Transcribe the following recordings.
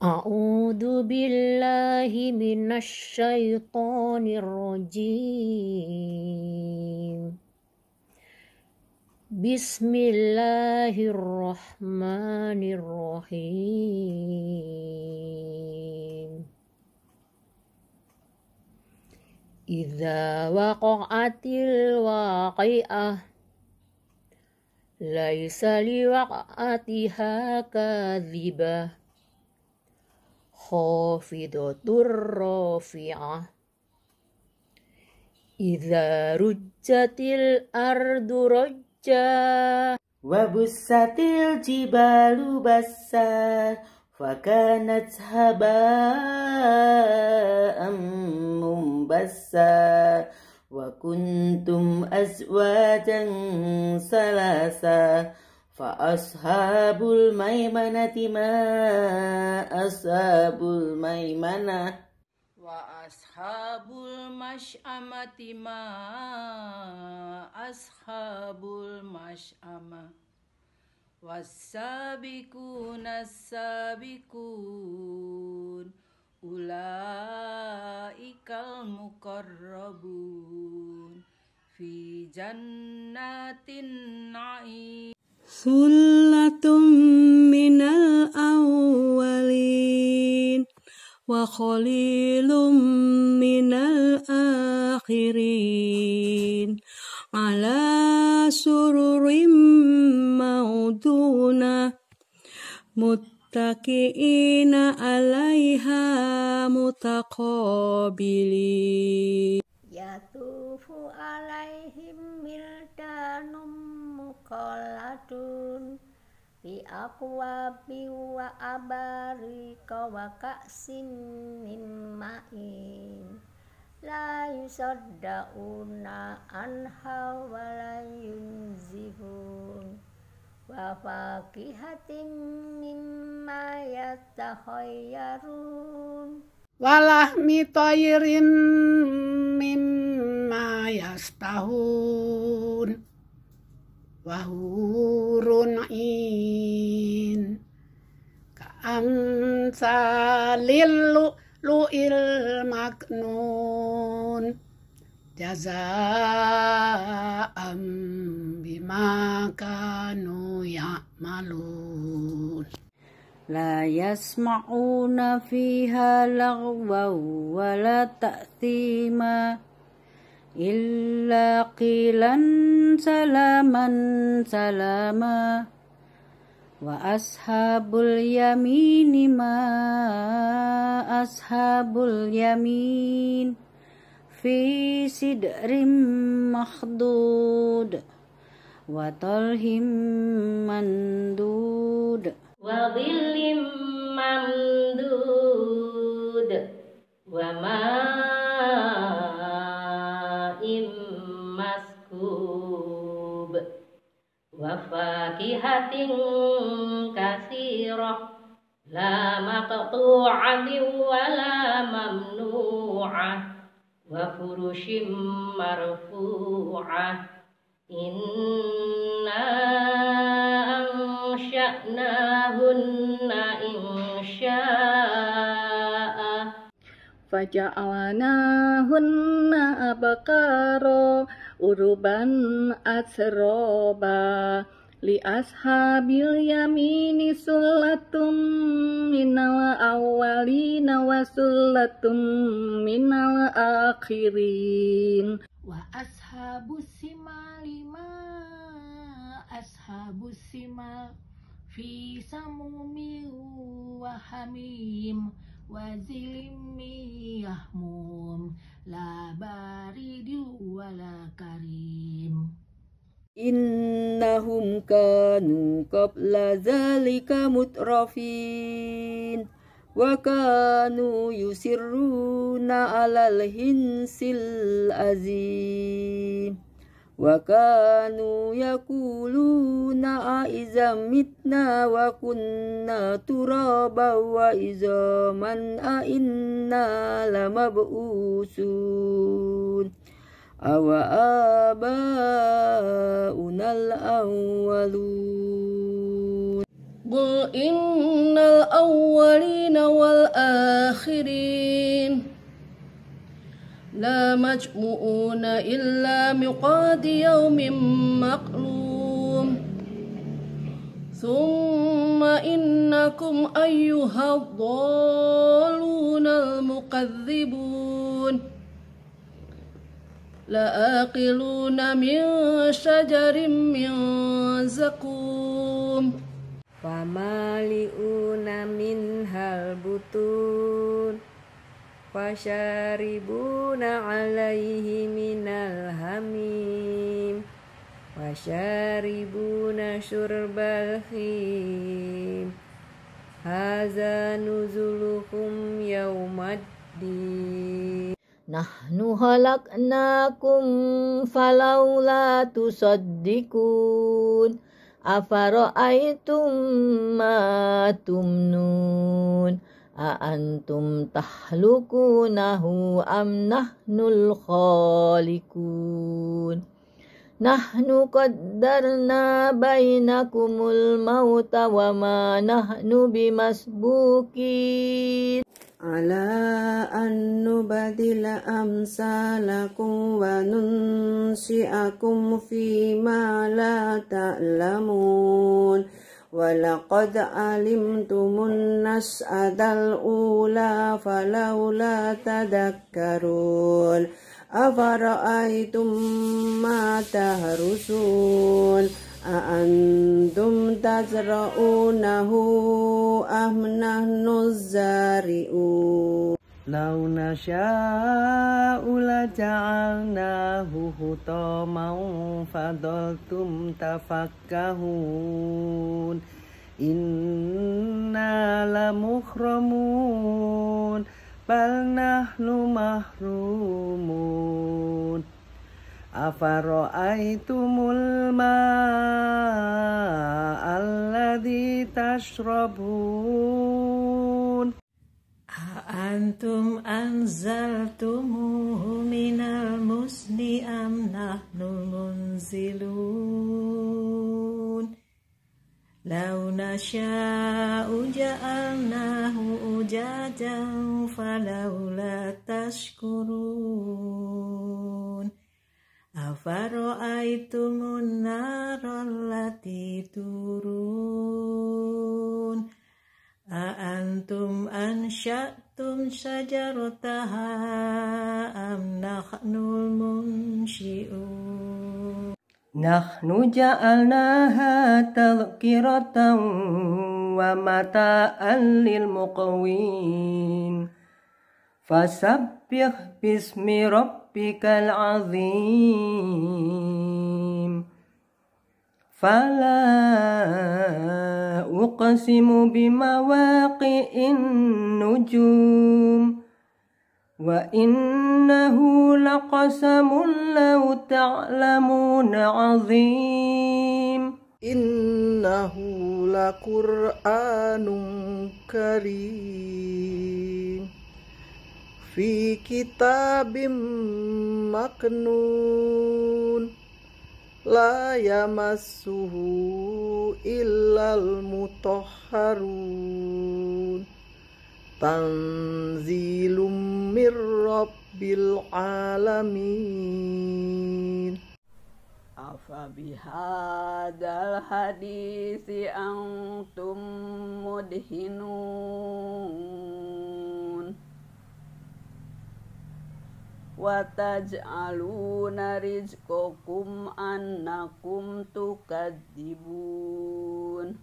أعوذ بالله من الشيطان الرجيم بسم الله الرحمن الرحيم إذا وقعت الواقعة ليس لوقعتها كاذبة khafidatur rafi'ah Iza rujjatil ardu rujja Wabussatil jibalu bassa Fakanat haba'an mumbassa Wa kuntum azwajan salasa Fa'ashabul maimanati ma ashabul maimanah Wa ashabul mash'amati ma ashabul mash'amah والسابقون السابقون أولئك المقربون في جنات النعيم ثلة من الأولين وقليل من الآخرين على سرر موضونة متكئين عليها متقابلين yatufu alaihim wildanum mukalladun bi aqwabi wa abarika wa ka'sin min ma'in la yusaddauna anha wa la yunzifun wa faqihatin mimma walah mitoyirin mimma yastahun wahurun in kaamsalil lu lu'il maknun jazaam bima kanu ya'malun لا يسمعون فيها لغوا ولا تأثيما إلا قيلا سلاما سلاما وأصحاب اليمين ما أصحاب اليمين في سدر مخضود وطلح مندود wa dhillim mamdud wa ma'im maskub wa fakihatin kasirah la maqtu'atin wa la mamnu'ah wa furushim marfu'ah inna awana Faja'alnahunna abakaro uruban atseroba li ashabil yamini sulatum minal awalina wa sulatum minal akhirin wa ashabu simali أصحاب السماء في سموم وحميم وزل من يحموم لا بارد ولا كريم إنهم كانوا قبل ذلك مترفين وكانوا يسرون على الهنس الأزيم وكانوا يقولون أئذا متنا وكنا ترابا وإذا من أئنا لمبعوثون أو آباؤنا الأولون قل إن الأولين والآخرين لا مجموعون إلا مقاد يوم مقلوم ثم إنكم أيها الضالون المكذبون لآكلون من شجر من زقوم ومالئون منها البطون وشاربون عليه من الحميم وشاربون شرب الخيم هذا نزلكم يوم الدين نحن خلقناكم فلولا تصدقون أفرأيتم ما تمنون أأنتم تخلقونه أم نحن الخالقون نحن قدرنا بينكم الموت وما نحن بمسبوكين على أن نبدل أمثالكم وننشئكم فيما لا تعلمون ولقد علمتم النشأة الأولى فلولا تذكرون أفرأيتم ما تهرسون أأنتم تزرعونه أم نحن الزارعون لو نشاء لجعلناه هطاما فضلتم تفكهون إنا لمخرمون بل نحن محرومون أفرأيتم الماء الذي تشربون antum anzal tumu min al musni amna nul munzilun launashya uja al nahu uja jam falaulat askurun afarohait tumu narolatiturun أنشأتم شجرتها أم نحن المنشئون نحن جعلناها تذكرة ومتاء للمقوين فسبح باسم ربك العظيم فلا أقسم بمواقع النجوم وإنه لقسم لو تعلمون عظيم إنه لقرآن كريم في كتاب مكنون la yamassuhu illal mutahharun tanzilum mir rabbil alamin afabihadal hadisi antum mudhinun wataj'aluna kokum annakum tukadzibun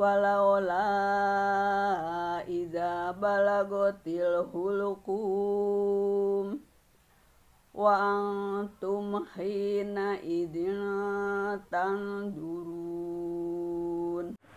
falaula idza balagotil hulukum wa antum hina idin tanjurun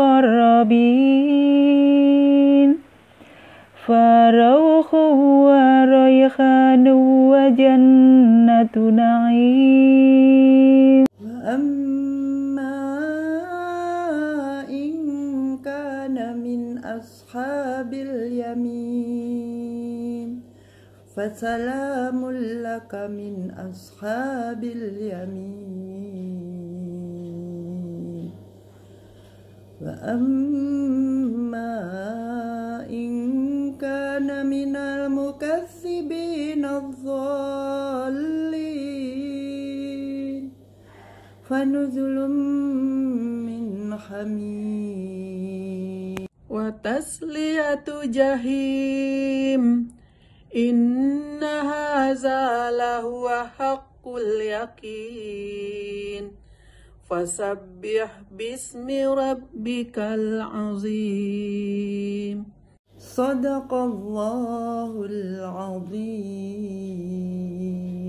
المقربين فروح وريحان وجنة نعيم وأما إن كان من أصحاب اليمين فسلام لك من أصحاب اليمين فأما إن كان من المكذبين الضالين فنزل من حميم وتسلية جحيم إن هذا لهو حق اليقين فسبح باسم ربك العظيم صدق الله العظيم